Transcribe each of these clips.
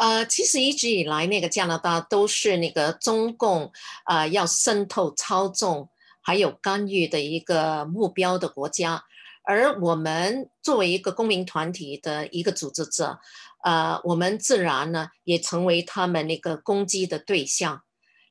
呃，其实一直以来，那个加拿大都是那个中共啊要渗透、操纵还有干预的一个目标的国家，而我们作为一个公民团体的一个组织者，呃，我们自然呢也成为他们那个攻击的对象。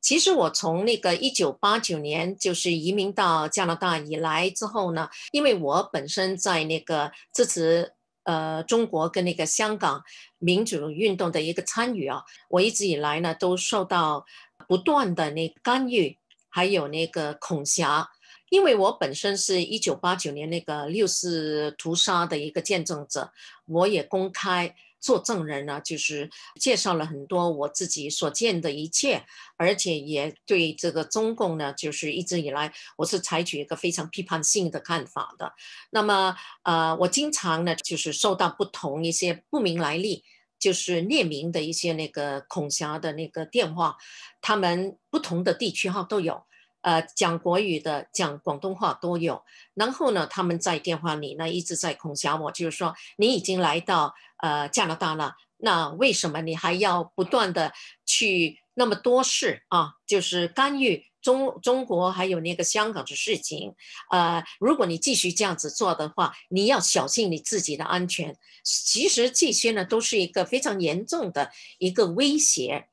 其实我从那个一九八九年就是移民到加拿大以来之后呢，因为我本身在那个支持。呃，中国跟那个香港民主运动的一个参与啊，我一直以来呢都受到不断的那干预，还有那个恐吓，因为我本身是一九八九年那个六四屠杀的一个见证者，我也公开。做证人呢，就是介绍了很多我自己所见的一切，而且也对这个中共呢，就是一直以来我是采取一个非常批判性的看法的。那么，呃，我经常呢，就是受到不同一些不明来历，就是匿名的一些那个恐吓的那个电话，他们不同的地区哈都有。呃，讲国语的，讲广东话都有。然后呢，他们在电话里呢一直在恐吓我，就是说你已经来到呃加拿大了，那为什么你还要不断的去那么多事啊？就是干预中中国还有那个香港的事情。呃，如果你继续这样子做的话，你要小心你自己的安全。其实这些呢都是一个非常严重的一个威胁。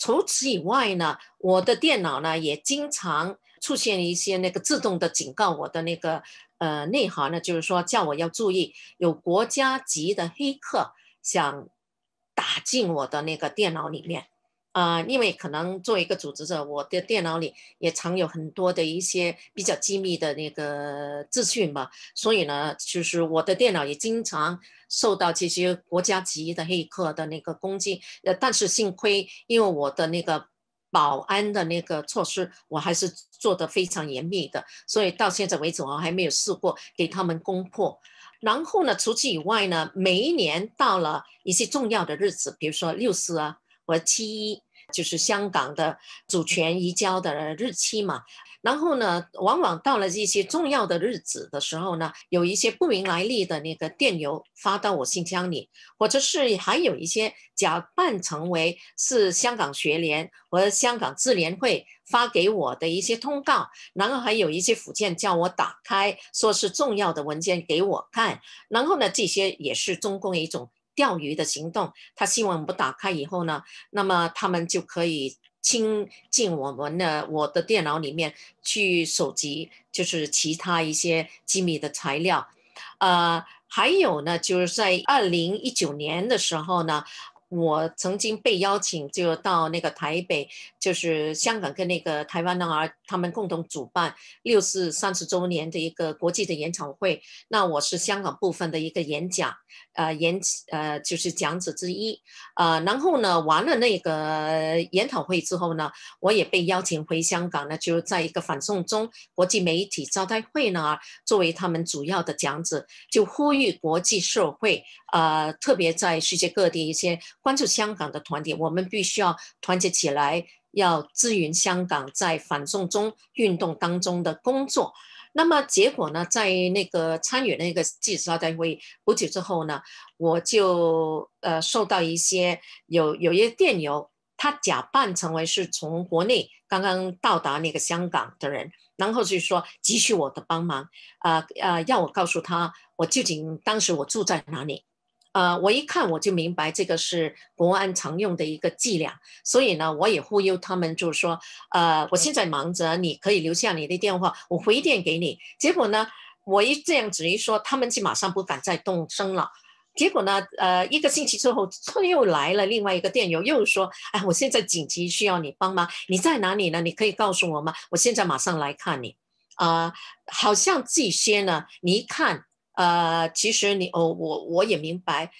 除此以外呢，我的电脑呢也经常出现一些那个自动的警告，我的那个呃内行呢就是说叫我要注意，有国家级的黑客想打进我的那个电脑里面。啊，因为可能作为一个组织者，我的电脑里也藏有很多的一些比较机密的那个资讯吧，所以呢，就是我的电脑也经常受到这些国家级的黑客的那个攻击。呃，但是幸亏，因为我的那个保安的那个措施，我还是做得非常严密的，所以到现在为止我还没有试过给他们攻破。然后呢，除此以外呢，每一年到了一些重要的日子，比如说六十啊。和七一就是香港的主权移交的日期嘛，然后呢，往往到了一些重要的日子的时候呢，有一些不明来历的那个电邮发到我信箱里，或者是还有一些假扮成为是香港学联和香港智联会发给我的一些通告，然后还有一些附件叫我打开，说是重要的文件给我看，然后呢，这些也是中共一种。钓鱼的行动，他希望我们打开以后呢，那么他们就可以侵进我们的我的电脑里面去搜集就是其他一些机密的材料，呃，还有呢，就是在二零一九年的时候呢。我曾经被邀请，就到那个台北，就是香港跟那个台湾那儿，他们共同主办六四三十周年的一个国际的演唱会。那我是香港部分的一个演讲，呃，演呃就是讲者之一。呃，然后呢，完了那个研讨会之后呢，我也被邀请回香港，那就在一个反送中国际媒体招待会呢，作为他们主要的讲者，就呼吁国际社会，呃，特别在世界各地一些。关注香港的团体，我们必须要团结起来，要支援香港在反送中运动当中的工作。那么结果呢，在那个参与那个记者招待会不久之后呢，我就呃受到一些有有一些电邮，他假扮成为是从国内刚刚到达那个香港的人，然后就说急需我的帮忙，啊啊，要我告诉他我究竟当时我住在哪里。呃，我一看我就明白这个是国安常用的一个伎俩，所以呢，我也忽悠他们，就是说，呃，我现在忙着，你可以留下你的电话，我回电给你。结果呢，我一这样子一说，他们就马上不敢再动声了。结果呢，呃，一个星期之后，他又来了另外一个电邮，又说，哎，我现在紧急需要你帮忙，你在哪里呢？你可以告诉我吗？我现在马上来看你。啊，好像这些呢，你一看。呃，其实你哦，我我也明白，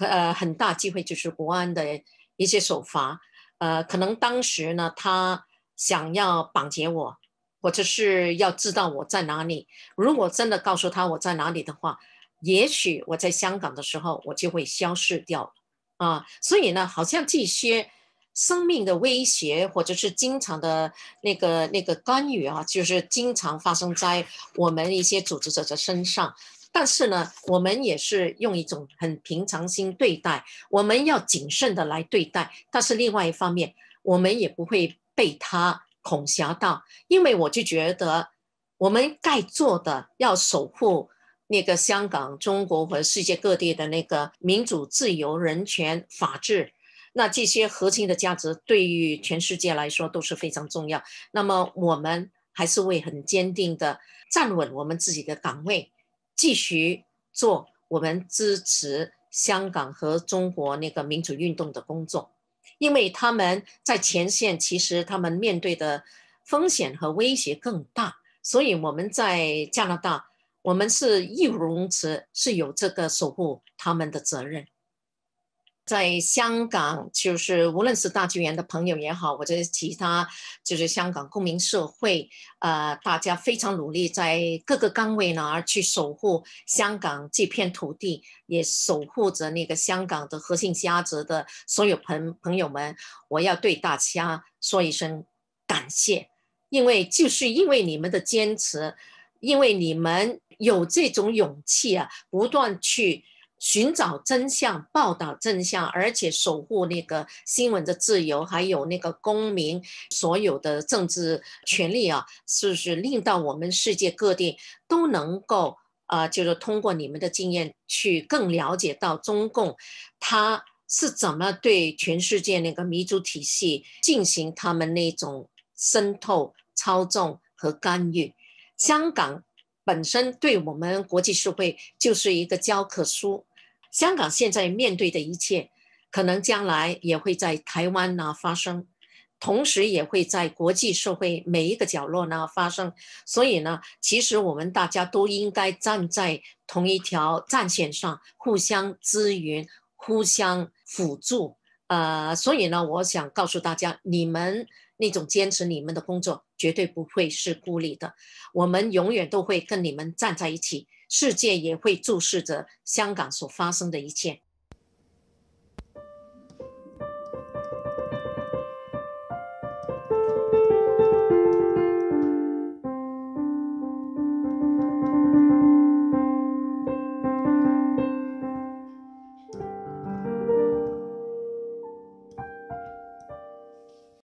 呃，很大机会就是国安的一些手法。呃，可能当时呢，他想要绑劫我，或者是要知道我在哪里。如果真的告诉他我在哪里的话，也许我在香港的时候我就会消失掉啊。所以呢，好像这些生命的威胁，或者是经常的那个那个干预啊，就是经常发生在我们一些组织者的身上。但是呢，我们也是用一种很平常心对待，我们要谨慎的来对待。但是另外一方面，我们也不会被他恐吓到，因为我就觉得我们该做的要守护那个香港、中国和世界各地的那个民主、自由、人权、法治，那这些核心的价值对于全世界来说都是非常重要。那么我们还是会很坚定的站稳我们自己的岗位。继续做我们支持香港和中国那个民主运动的工作，因为他们在前线，其实他们面对的风险和威胁更大，所以我们在加拿大，我们是义不容辞，是有这个守护他们的责任。在香港，就是无论是大剧院的朋友也好，或者是其他就是香港公民社会，呃，大家非常努力在各个岗位呢而去守护香港这片土地，也守护着那个香港的核心价值的所有朋朋友们。我要对大家说一声感谢，因为就是因为你们的坚持，因为你们有这种勇气啊，不断去。寻找真相，报道真相，而且守护那个新闻的自由，还有那个公民所有的政治权利啊，是不是令到我们世界各地都能够啊？就是通过你们的经验去更了解到中共他是怎么对全世界那个民主体系进行他们那种渗透、操纵和干预？香港本身对我们国际社会就是一个教科书。香港现在面对的一切，可能将来也会在台湾呢发生，同时也会在国际社会每一个角落呢发生。所以呢，其实我们大家都应该站在同一条战线上，互相支援，互相辅助。呃，所以呢，我想告诉大家，你们。那种坚持，你们的工作绝对不会是孤立的。我们永远都会跟你们站在一起，世界也会注视着香港所发生的一切。